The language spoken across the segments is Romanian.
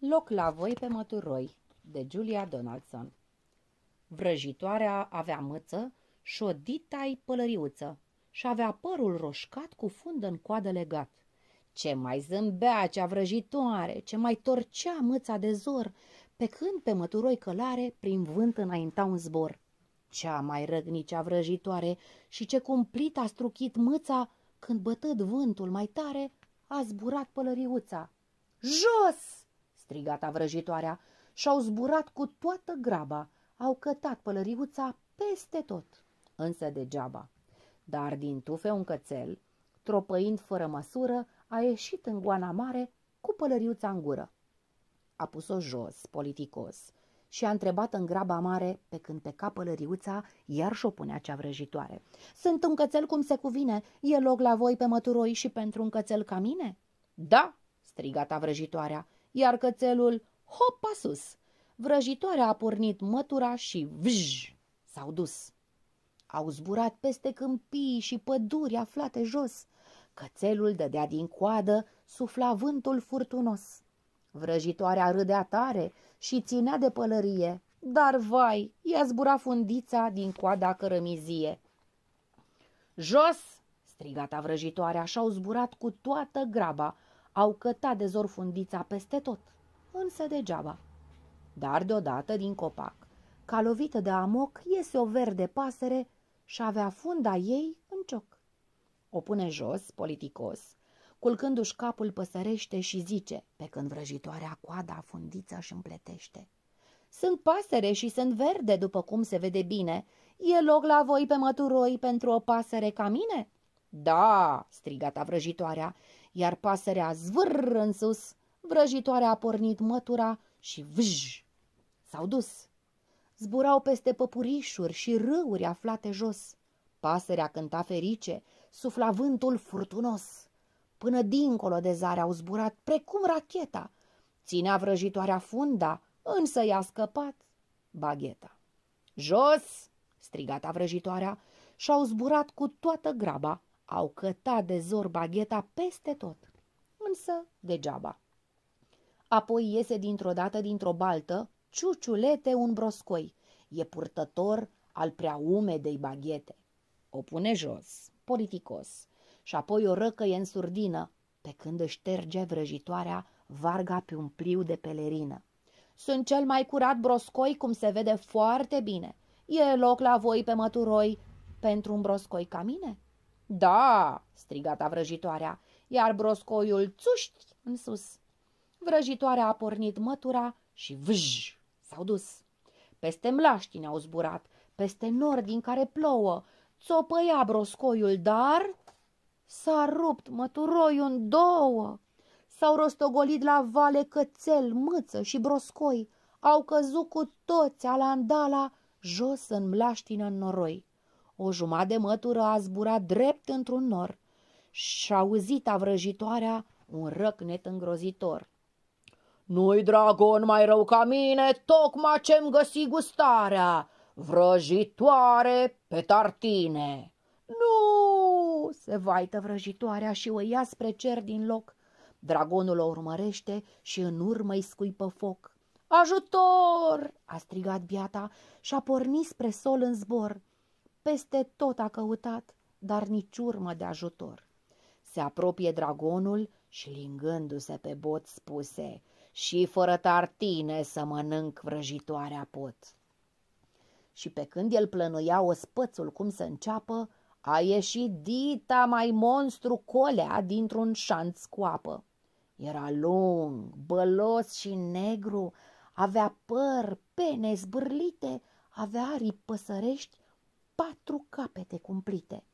Loc la voi pe măturoi, de Julia Donaldson. Vrăjitoarea avea mâță și o ditai pălăriuță și avea părul roșcat cu fundă în coadă legat. Ce mai zâmbea cea vrăjitoare, ce mai torcea mâța de zor, pe când pe măturoi călare prin vânt înainta un zbor. Cea mai răgnicea vrăjitoare și ce cumplit a struchit mâța, când bătât vântul mai tare, a zburat pălăriuța. Jos! strigata vrăjitoarea, și-au zburat cu toată graba, au cătat pălăriuța peste tot, însă degeaba. Dar din tufe un cățel, tropăind fără măsură, a ieșit în goana mare cu pălăriuța în gură. A pus-o jos, politicos, și a întrebat în graba mare, pe când pe cap pălăriuța iar și-o punea cea vrăjitoare. Sunt un cățel cum se cuvine, e loc la voi pe măturoi și pentru un cățel ca mine?" Da!" strigata vrăjitoarea iar cățelul a sus. Vrăjitoarea a pornit mătura și vj, s-au dus. Au zburat peste câmpii și păduri aflate jos. Cățelul dădea din coadă, sufla vântul furtunos. Vrăjitoarea râdea tare și ținea de pălărie, dar vai, i-a zburat fundița din coada cărămizie. Jos! strigata vrăjitoarea și-au zburat cu toată graba, au cătat de zor fundița peste tot, însă degeaba. Dar deodată, din copac, ca lovită de amoc, iese o verde pasăre și avea funda ei în cioc. O pune jos, politicos, culcându-și capul păsărește și zice, pe când vrăjitoarea coada fundiță și împletește. Sunt pasăre și sunt verde, după cum se vede bine. E loc la voi pe măturoi pentru o pasăre ca mine?" Da!" strigata vrăjitoarea iar pasărea zvârr în sus, vrăjitoarea a pornit mătura și vâj! S-au dus. Zburau peste păpurișuri și râuri aflate jos. Pasărea cânta ferice, sufla vântul furtunos. Până dincolo de zare au zburat precum racheta. Ținea vrăjitoarea funda, însă i-a scăpat bagheta. Jos! strigata vrăjitoarea și au zburat cu toată graba au cătat de zor bagheta peste tot, însă degeaba. Apoi iese dintr-o dată dintr-o baltă, ciuciulete un broscoi. E purtător al prea umedei baghete. O pune jos, politicos, și apoi o răcăie în surdină, pe când își terge vrăjitoarea varga pe un pliu de pelerină. Sunt cel mai curat broscoi, cum se vede foarte bine. E loc la voi pe măturoi pentru un broscoi ca mine?" Da!" strigata vrăjitoarea, iar broscoiul țuști în sus. Vrăjitoarea a pornit mătura și vâj, s-au dus. Peste mlaștini au zburat, peste nor din care plouă, țopăia broscoiul, dar s-a rupt măturoiul în două. S-au rostogolit la vale cățel, mâță și broscoi, au căzut cu toți alandala jos în mlaștină în noroi. O jumătate de mătură a zburat drept într-un nor și auzit avrăjitoarea un răcnet îngrozitor. Nu-i dragon mai rău ca mine, tocmai ce-mi găsi gustarea, vrăjitoare pe tartine. Nu! se vaită vrăjitoarea și o ia spre cer din loc. Dragonul o urmărește și în urmă îi scuipă foc. Ajutor! a strigat biata și a pornit spre sol în zbor. Peste tot a căutat, dar nici urmă de ajutor. Se apropie dragonul și, lingându-se pe bot, spuse, Și fără tartine să mănânc vrăjitoarea pot." Și pe când el plănuia ospățul cum să înceapă, a ieșit dita mai monstru colea dintr-un șanț cu apă. Era lung, bălos și negru, avea păr, pene zbârlite, avea aripi păsărești patru capete cumplite.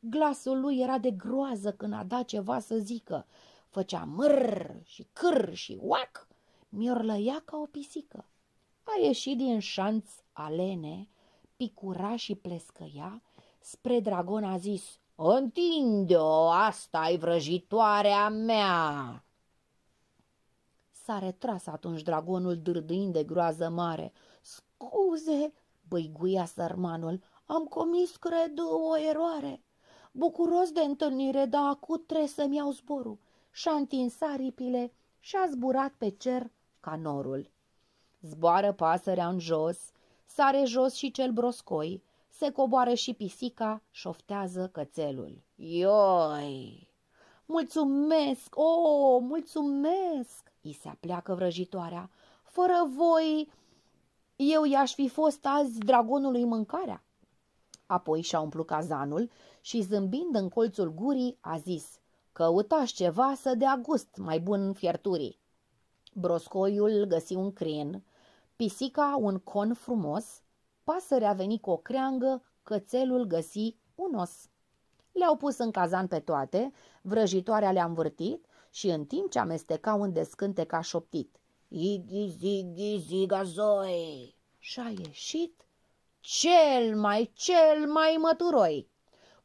Glasul lui era de groază când a dat ceva să zică. Făcea măr și câr și oac, miorlăia ca o pisică. A ieșit din șanț alene, picura și plescăia, spre dragon a zis, Întinde-o, asta e vrăjitoarea mea!" S-a retras atunci dragonul dârdâind de groază mare. Scuze, Băiguia sărmanul, am comis, cred, o eroare. Bucuros de întâlnire, dar acut trebuie să-mi iau zborul. Și-a întins aripile și-a zburat pe cer ca norul. Zboară pasărea în jos, sare jos și cel broscoi, se coboară și pisica, șoftează cățelul. Ioi! Mulțumesc! O, oh, mulțumesc! I se apleacă vrăjitoarea. Fără voi eu i-aș fi fost azi dragonului mâncarea. Apoi și-a umplut cazanul și, zâmbind în colțul gurii, a zis, Căutați ceva să dea gust mai bun fierturii. Broscoiul găsi un crin, pisica un con frumos, pasărea veni cu o creangă, cățelul găsi un os. Le-au pus în cazan pe toate, vrăjitoarea le-a învârtit și în timp ce amestecau în descânte ca șoptit – Ighi, zighi, zigazoi! Și a ieșit cel mai, cel mai măturoi,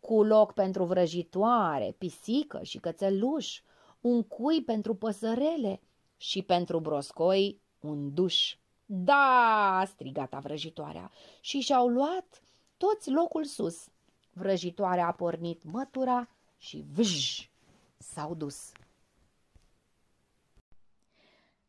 cu loc pentru vrăjitoare, pisică și cățeluș, un cui pentru păsărele și pentru broscoi un duș. Da, strigata vrăjitoarea și și-au luat toți locul sus. Vrăjitoarea a pornit mătura și vâj s-au dus.